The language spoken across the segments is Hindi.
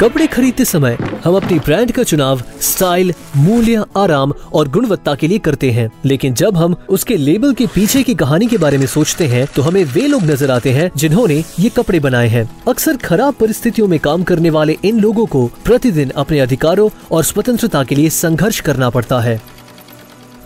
कपड़े खरीदते समय हम अपनी ब्रांड का चुनाव स्टाइल मूल्य आराम और गुणवत्ता के लिए करते हैं लेकिन जब हम उसके लेबल के पीछे की कहानी के बारे में सोचते हैं तो हमें वे लोग नजर आते हैं जिन्होंने ये कपड़े बनाए हैं अक्सर खराब परिस्थितियों में काम करने वाले इन लोगों को प्रतिदिन अपने अधिकारों और स्वतंत्रता के लिए संघर्ष करना पड़ता है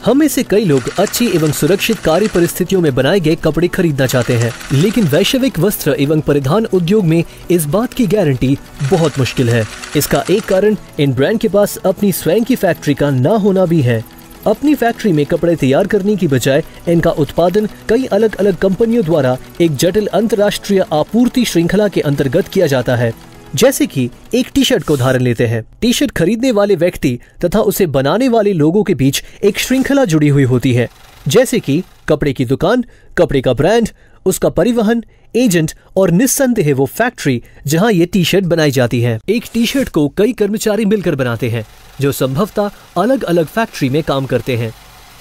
हम में से कई लोग अच्छी एवं सुरक्षित कार्य परिस्थितियों में बनाए गए कपड़े खरीदना चाहते हैं लेकिन वैश्विक वस्त्र एवं परिधान उद्योग में इस बात की गारंटी बहुत मुश्किल है इसका एक कारण इन ब्रांड के पास अपनी स्वयं की फैक्ट्री का न होना भी है अपनी फैक्ट्री में कपड़े तैयार करने की बजाय इनका उत्पादन कई अलग अलग कंपनियों द्वारा एक जटिल अंतर्राष्ट्रीय आपूर्ति श्रृंखला के अंतर्गत किया जाता है जैसे कि एक टी शर्ट को उदाहरण लेते हैं टी शर्ट खरीदने वाले व्यक्ति तथा उसे बनाने वाले लोगों के बीच एक श्रृंखला जुड़ी हुई होती है जैसे कि कपड़े की दुकान कपड़े का ब्रांड उसका परिवहन एजेंट और निस्संदेह वो फैक्ट्री जहां ये टी शर्ट बनाई जाती है एक टी शर्ट को कई कर्मचारी मिलकर बनाते हैं जो संभवतः अलग अलग फैक्ट्री में काम करते हैं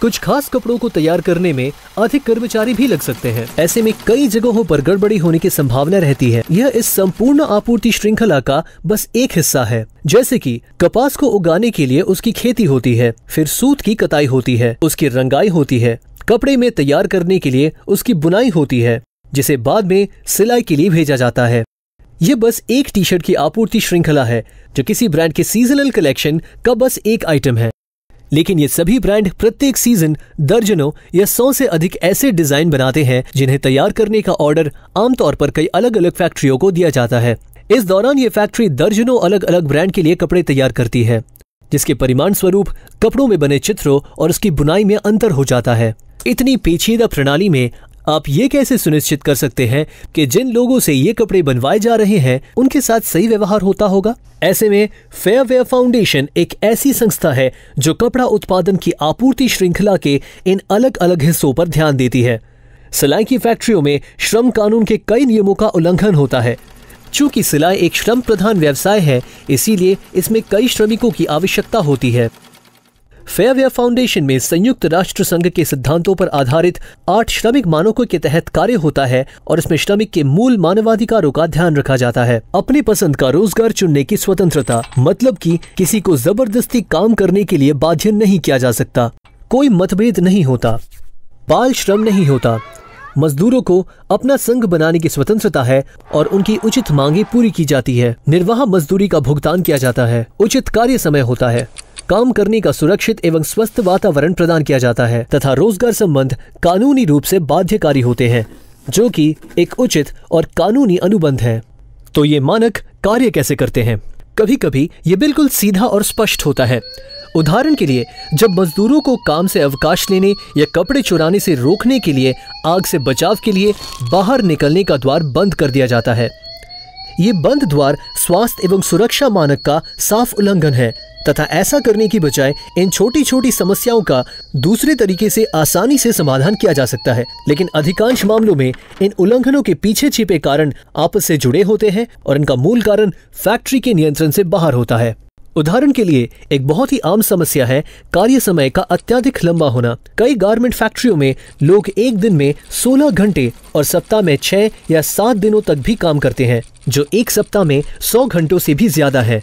कुछ खास कपड़ों को तैयार करने में अधिक कर्मचारी भी लग सकते हैं ऐसे में कई जगहों पर गड़बड़ी होने की संभावना रहती है यह इस संपूर्ण आपूर्ति श्रृंखला का बस एक हिस्सा है जैसे कि कपास को उगाने के लिए उसकी खेती होती है फिर सूत की कताई होती है उसकी रंगाई होती है कपड़े में तैयार करने के लिए उसकी बुनाई होती है जिसे बाद में सिलाई के लिए भेजा जाता है ये बस एक टी शर्ट की आपूर्ति श्रृंखला है जो किसी ब्रांड के सीजनल कलेक्शन का बस एक आइटम है लेकिन ये सभी ब्रांड प्रत्येक सीजन दर्जनों या सौ से अधिक ऐसे डिजाइन बनाते हैं जिन्हें तैयार करने का ऑर्डर आमतौर पर कई अलग अलग फैक्ट्रियों को दिया जाता है इस दौरान ये फैक्ट्री दर्जनों अलग अलग ब्रांड के लिए कपड़े तैयार करती है जिसके परिमाण स्वरूप कपड़ों में बने चित्रों और उसकी बुनाई में अंतर हो जाता है इतनी पेचीदा प्रणाली में आप ये कैसे सुनिश्चित कर सकते हैं कि जिन लोगों से ये कपड़े बनवाए जा रहे हैं उनके साथ सही व्यवहार होता होगा ऐसे में फेयर वेयर फाउंडेशन एक ऐसी संस्था है जो कपड़ा उत्पादन की आपूर्ति श्रृंखला के इन अलग अलग हिस्सों पर ध्यान देती है सिलाई की फैक्ट्रियों में श्रम कानून के कई नियमों का उल्लंघन होता है चूंकि सिलाई एक श्रम प्रधान व्यवसाय है इसीलिए इसमें कई श्रमिकों की आवश्यकता होती है फेयरवेयर फाउंडेशन में संयुक्त राष्ट्र संघ के सिद्धांतों पर आधारित आठ श्रमिक मानकों के तहत कार्य होता है और इसमें श्रमिक के मूल मानवाधिकारों का ध्यान रखा जाता है अपनी पसंद का रोजगार चुनने की स्वतंत्रता मतलब कि किसी को जबरदस्ती काम करने के लिए बाध्य नहीं किया जा सकता कोई मतभेद नहीं होता बाल श्रम नहीं होता मजदूरों को अपना संघ बनाने की स्वतंत्रता है और उनकी उचित मांगे पूरी की जाती है निर्वाह मजदूरी का भुगतान किया जाता है उचित कार्य समय होता है काम करने का सुरक्षित एवं स्वस्थ वातावरण प्रदान किया जाता है तथा रोजगार संबंध कानूनी रूप से बाध्यकारी होते हैं जो कि एक उचित और कानूनी अनुबंध है तो ये मानक कार्य कैसे करते हैं कभी कभी ये बिल्कुल सीधा और स्पष्ट होता है उदाहरण के लिए जब मजदूरों को काम से अवकाश लेने या कपड़े चुराने से रोकने के लिए आग से बचाव के लिए बाहर निकलने का द्वार बंद कर दिया जाता है ये बंद द्वार स्वास्थ्य एवं सुरक्षा मानक का साफ उल्लंघन है तथा ऐसा करने की बजाय इन छोटी छोटी समस्याओं का दूसरे तरीके से आसानी से समाधान किया जा सकता है लेकिन अधिकांश मामलों में इन उल्लंघनों के पीछे छिपे कारण आपस से जुड़े होते हैं और इनका मूल कारण फैक्ट्री के नियंत्रण से बाहर होता है उदाहरण के लिए एक बहुत ही आम समस्या है कार्य समय का अत्यधिक लंबा होना कई गारमेंट फैक्ट्रियों में लोग एक दिन में 16 घंटे और सप्ताह में 6 या 7 दिनों तक भी काम करते हैं जो एक सप्ताह में 100 घंटों से भी ज्यादा है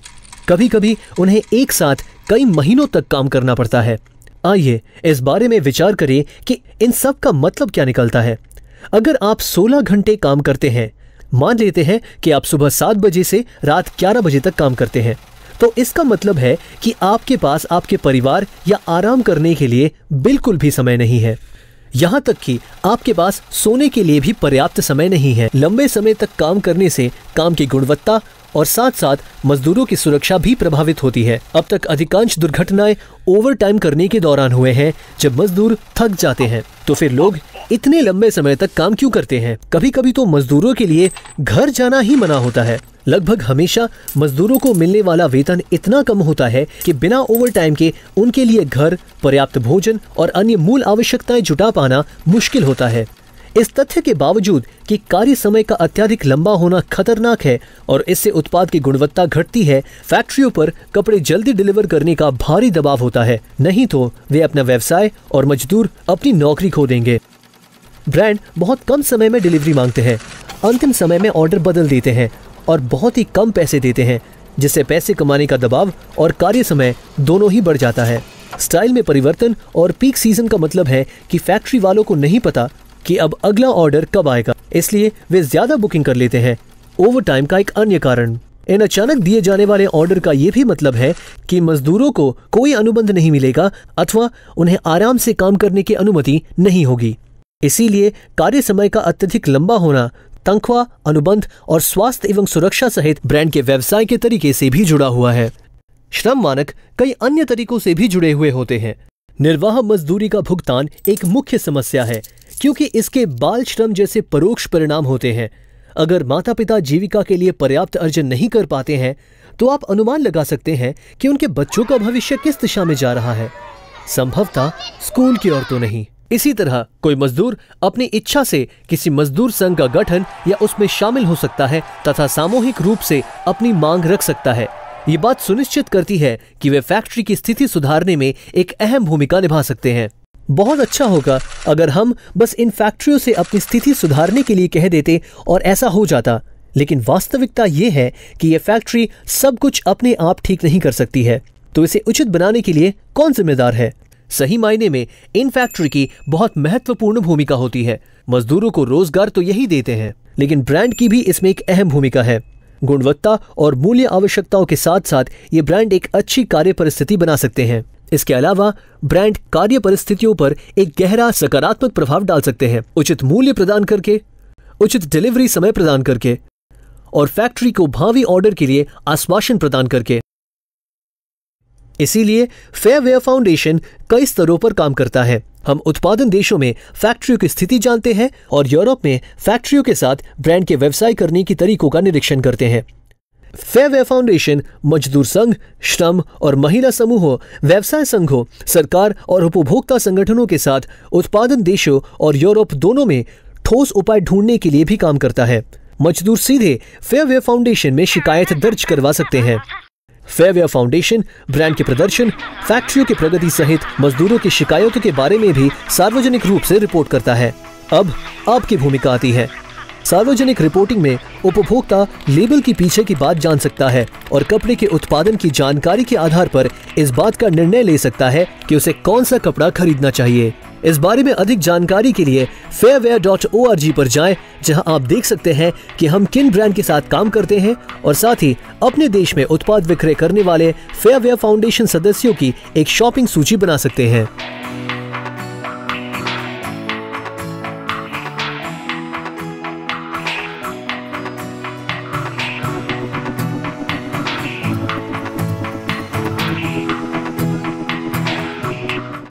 कभी कभी उन्हें एक साथ कई महीनों तक काम करना पड़ता है आइए इस बारे में विचार करें कि इन सब का मतलब क्या निकलता है अगर आप 16 घंटे काम करते हैं मान लेते हैं कि आप सुबह सात बजे से रात ग्यारह बजे तक काम करते हैं तो इसका मतलब है कि आपके पास आपके परिवार या आराम करने के लिए बिल्कुल भी समय नहीं है यहाँ तक कि आपके पास सोने के लिए भी पर्याप्त समय नहीं है लंबे समय तक काम करने से काम की गुणवत्ता और साथ साथ मजदूरों की सुरक्षा भी प्रभावित होती है अब तक अधिकांश दुर्घटनाएं ओवर टाइम करने के दौरान हुए हैं जब मजदूर थक जाते हैं तो फिर लोग इतने लंबे समय तक काम क्यों करते हैं कभी कभी तो मजदूरों के लिए घर जाना ही मना होता है लगभग हमेशा मजदूरों को मिलने वाला वेतन इतना कम होता है कि बिना ओवरटाइम के उनके लिए घर पर्याप्त भोजन और अन्य मूल आवश्यकताएं जुटा पाना मुश्किल होता है इस तथ्य के बावजूद कि कार्य समय का अत्यधिक लंबा होना खतरनाक है और इससे उत्पाद की गुणवत्ता घटती है फैक्ट्रियों पर कपड़े जल्दी डिलीवर करने का भारी दबाव होता है नहीं तो वे अपना व्यवसाय और मजदूर अपनी नौकरी खो देंगे ब्रांड बहुत कम समय में डिलीवरी मांगते हैं अंतिम समय में ऑर्डर बदल देते हैं और बहुत ही कम पैसे देते हैं जिससे पैसे कमाने का दबाव और कार्य समय दोनों ही बढ़ जाता है स्टाइल में परिवर्तन और पीक सीजन का मतलब है कि फैक्ट्री वालों को नहीं पता कि अब अगला ऑर्डर कब आएगा इसलिए वे ज्यादा बुकिंग कर लेते हैं ओवर टाइम का एक अन्य कारण इन अचानक दिए जाने वाले ऑर्डर का ये भी मतलब है कि मजदूरों को कोई अनुबंध नहीं मिलेगा अथवा उन्हें आराम से काम करने की अनुमति नहीं होगी इसीलिए कार्य समय का अत्यधिक लंबा होना तनख्वाह अनुबंध और स्वास्थ्य एवं सुरक्षा सहित ब्रांड के व्यवसाय के तरीके से भी जुड़ा हुआ है श्रम मानक कई अन्य तरीकों से भी जुड़े हुए होते हैं निर्वाह मजदूरी का भुगतान एक मुख्य समस्या है क्योंकि इसके बाल श्रम जैसे परोक्ष परिणाम होते हैं अगर माता पिता जीविका के लिए पर्याप्त अर्जन नहीं कर पाते हैं तो आप अनुमान लगा सकते हैं कि उनके बच्चों का भविष्य किस दिशा में जा रहा है संभवतः स्कूल की ओर तो नहीं इसी तरह कोई मजदूर अपनी इच्छा से किसी मजदूर संघ का गठन या उसमें शामिल हो सकता है तथा सामूहिक रूप से अपनी मांग रख सकता है ये बात सुनिश्चित करती है कि वे फैक्ट्री की स्थिति सुधारने में एक अहम भूमिका निभा सकते हैं बहुत अच्छा होगा अगर हम बस इन फैक्ट्रियों से अपनी स्थिति सुधारने के लिए कह देते और ऐसा हो जाता लेकिन वास्तविकता ये है कि ये फैक्ट्री सब कुछ अपने आप ठीक नहीं कर सकती है तो इसे उचित बनाने के लिए कौन जिम्मेदार है सही मायने में इन फैक्ट्री की बहुत महत्वपूर्ण भूमिका होती है मजदूरों को रोजगार तो यही देते हैं लेकिन ब्रांड की भी इसमें एक अहम भूमिका है गुणवत्ता और मूल्य आवश्यकताओं के साथ साथ ये ब्रांड एक अच्छी कार्य परिस्थिति बना सकते हैं इसके अलावा ब्रांड कार्य परिस्थितियों पर एक गहरा सकारात्मक प्रभाव डाल सकते हैं उचित मूल्य प्रदान करके उचित डिलीवरी समय प्रदान करके और फैक्ट्री को भावी ऑर्डर के लिए आश्वासन प्रदान करके इसीलिए फेयरवेयर फाउंडेशन कई स्तरों पर काम करता है हम उत्पादन देशों में फैक्ट्रियों की स्थिति जानते हैं और यूरोप में फैक्ट्रियों के साथ ब्रांड के व्यवसाय करने की तरीकों का निरीक्षण करते हैं फेयरवेयर फाउंडेशन मजदूर संघ श्रम और महिला समूहों व्यवसाय संघों सरकार और उपभोक्ता संगठनों के साथ उत्पादन देशों और यूरोप दोनों में ठोस उपाय ढूंढने के लिए भी काम करता है मजदूर सीधे फेयरवेयर फाउंडेशन में शिकायत दर्ज करवा सकते हैं फेयरवेयर फाउंडेशन ब्रांड के प्रदर्शन फैक्ट्रियों की प्रगति सहित मजदूरों की शिकायतों के बारे में भी सार्वजनिक रूप से रिपोर्ट करता है अब आपकी भूमिका आती है सार्वजनिक रिपोर्टिंग में उपभोक्ता लेबल के पीछे की बात जान सकता है और कपड़े के उत्पादन की जानकारी के आधार पर इस बात का निर्णय ले सकता है कि उसे कौन सा कपड़ा खरीदना चाहिए इस बारे में अधिक जानकारी के लिए फेयरवेयर डॉट ओ आर जी पर जाएं, जहां आप देख सकते हैं कि हम किन ब्रांड के साथ काम करते हैं और साथ ही अपने देश में उत्पाद विक्रय करने वाले फेयरवेयर फाउंडेशन सदस्यों की एक शॉपिंग सूची बना सकते हैं